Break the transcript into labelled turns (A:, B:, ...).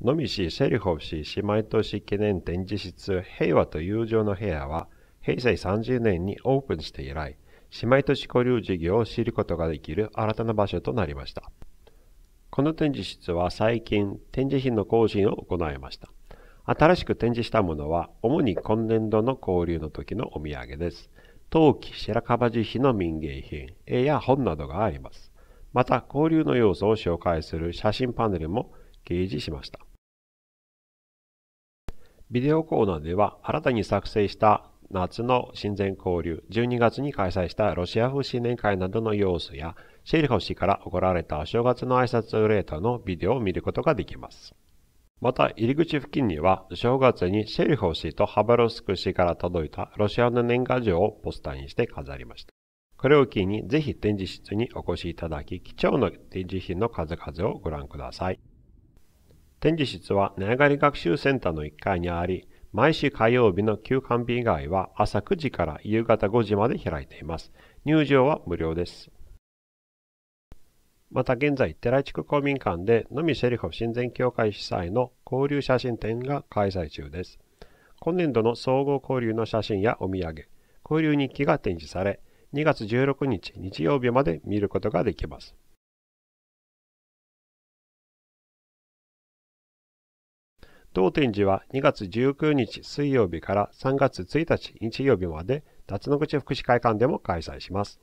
A: のみしシェリホフ氏姉妹都市記念展示室平和と友情の部屋は平成30年にオープンして以来、姉妹都市交流事業を知ることができる新たな場所となりました。この展示室は最近展示品の更新を行いました。新しく展示したものは主に今年度の交流の時のお土産です。陶器、白樺樹皮の民芸品、絵や本などがあります。また交流の要素を紹介する写真パネルも掲示しました。ビデオコーナーでは新たに作成した夏の親善交流、12月に開催したロシア風新年会などの様子や、シェリホ氏から送られたお正月の挨拶レートのビデオを見ることができます。また、入り口付近には、正月にシェリホ氏とハバロスク氏から届いたロシアの年賀状をポスターにして飾りました。これを機に、ぜひ展示室にお越しいただき、貴重な展示品の数々をご覧ください。展示室は値上がり学習センターの1階にあり、毎週火曜日の休館日以外は朝9時から夕方5時まで開いています。入場は無料です。また現在、寺地区公民館でのみシェリフ親善協会主催の交流写真展が開催中です。今年度の総合交流の写真やお土産、交流日記が展示され、2月16日日曜日まで
B: 見ることができます。当展示は2月19日水曜日から3月1日日曜日まで、辰野口福祉会館でも開催します。